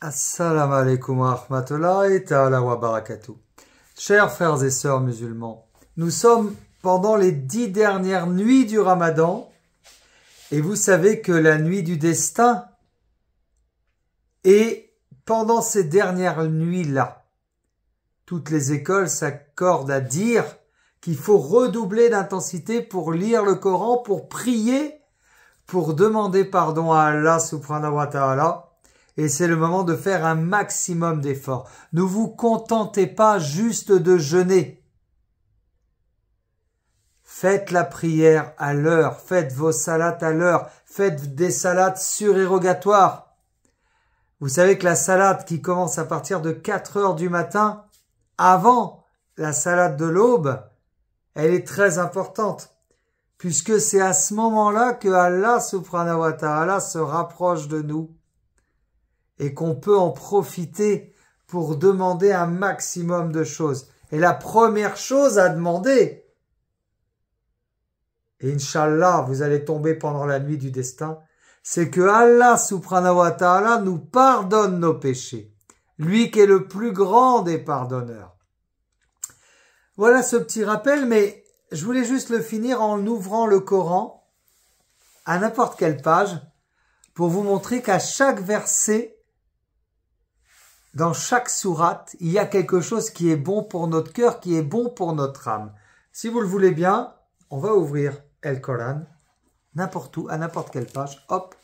Assalamu alaikum wa rahmatullahi wa Chers frères et sœurs musulmans, nous sommes pendant les dix dernières nuits du ramadan et vous savez que la nuit du destin est pendant ces dernières nuits-là. Toutes les écoles s'accordent à dire qu'il faut redoubler d'intensité pour lire le Coran, pour prier, pour demander pardon à Allah subhanahu wa ta'ala et c'est le moment de faire un maximum d'efforts. Ne vous contentez pas juste de jeûner. Faites la prière à l'heure, faites vos salades à l'heure, faites des salades surérogatoires. Vous savez que la salade qui commence à partir de 4 heures du matin, avant la salade de l'aube, elle est très importante, puisque c'est à ce moment-là que Allah subhanahu wa ta'ala se rapproche de nous et qu'on peut en profiter pour demander un maximum de choses. Et la première chose à demander, et Inch'Allah, vous allez tomber pendant la nuit du destin, c'est que Allah subhanahu wa nous pardonne nos péchés. Lui qui est le plus grand des pardonneurs. Voilà ce petit rappel, mais je voulais juste le finir en ouvrant le Coran à n'importe quelle page pour vous montrer qu'à chaque verset, dans chaque sourate, il y a quelque chose qui est bon pour notre cœur, qui est bon pour notre âme. Si vous le voulez bien, on va ouvrir El Coran, n'importe où, à n'importe quelle page, hop,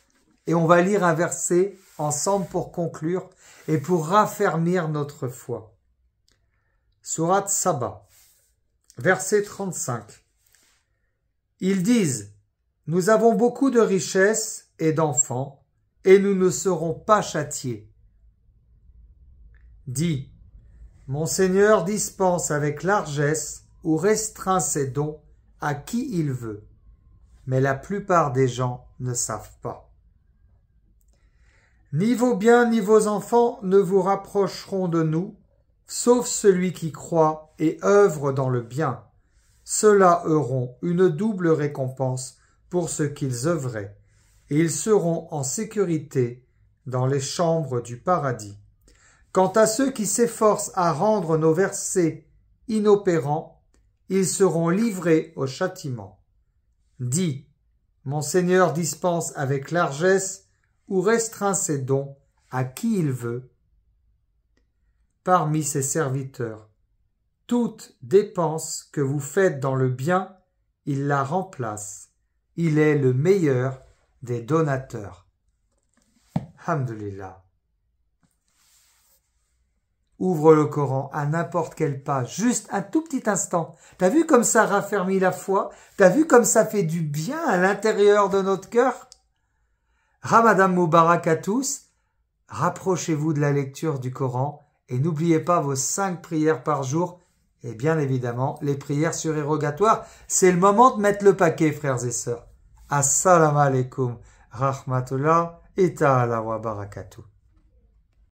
et on va lire un verset ensemble pour conclure et pour raffermir notre foi. Sourate Saba, verset 35. Ils disent, nous avons beaucoup de richesses et d'enfants, et nous ne serons pas châtiés dit Mon Seigneur dispense avec largesse ou restreint ses dons à qui il veut, mais la plupart des gens ne savent pas. Ni vos biens ni vos enfants ne vous rapprocheront de nous, sauf celui qui croit et œuvre dans le bien. Ceux-là auront une double récompense pour ce qu'ils œuvraient, et ils seront en sécurité dans les chambres du paradis. Quant à ceux qui s'efforcent à rendre nos versets inopérants, ils seront livrés au châtiment. Dis, mon Seigneur dispense avec largesse ou restreint ses dons à qui il veut parmi ses serviteurs. Toute dépense que vous faites dans le bien, il la remplace. Il est le meilleur des donateurs. Alhamdulillah. Ouvre le Coran à n'importe quel pas, juste un tout petit instant. T'as vu comme ça raffermit la foi T'as vu comme ça fait du bien à l'intérieur de notre cœur Ramadan Moubarak à tous, rapprochez-vous de la lecture du Coran et n'oubliez pas vos cinq prières par jour et bien évidemment les prières surérogatoires. C'est le moment de mettre le paquet, frères et sœurs. Assalamu alaikum, rahmatullah et ta'ala wa barakatuh.